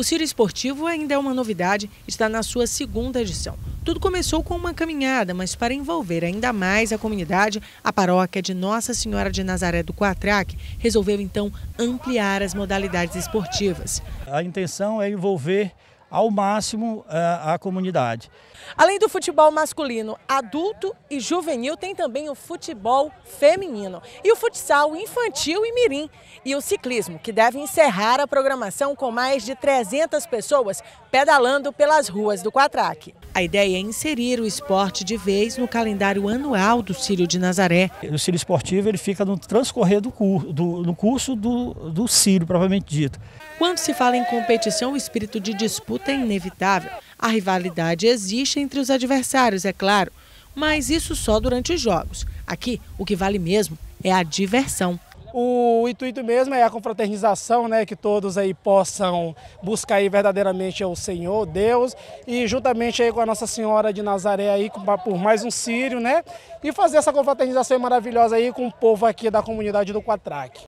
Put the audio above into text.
O Ciro Esportivo ainda é uma novidade, está na sua segunda edição. Tudo começou com uma caminhada, mas para envolver ainda mais a comunidade, a paróquia de Nossa Senhora de Nazaré do Quatraque resolveu então ampliar as modalidades esportivas. A intenção é envolver ao máximo a, eh, a comunidade. Além do futebol masculino adulto e juvenil, tem também o futebol feminino e o futsal infantil e mirim e o ciclismo, que deve encerrar a programação com mais de 300 pessoas pedalando pelas ruas do Quatraque. A ideia é inserir o esporte de vez no calendário anual do Círio de Nazaré. O Círio esportivo ele fica no transcorrer do curso do, curso do, do Círio, propriamente dito. Quando se fala em competição, o espírito de disputa é inevitável. A rivalidade existe entre os adversários, é claro, mas isso só durante os jogos. Aqui, o que vale mesmo é a diversão. O intuito mesmo é a confraternização, né, que todos aí possam buscar aí verdadeiramente o Senhor, Deus, e juntamente aí com a Nossa Senhora de Nazaré aí por mais um sírio, né, e fazer essa confraternização maravilhosa aí com o povo aqui da comunidade do Quatraque.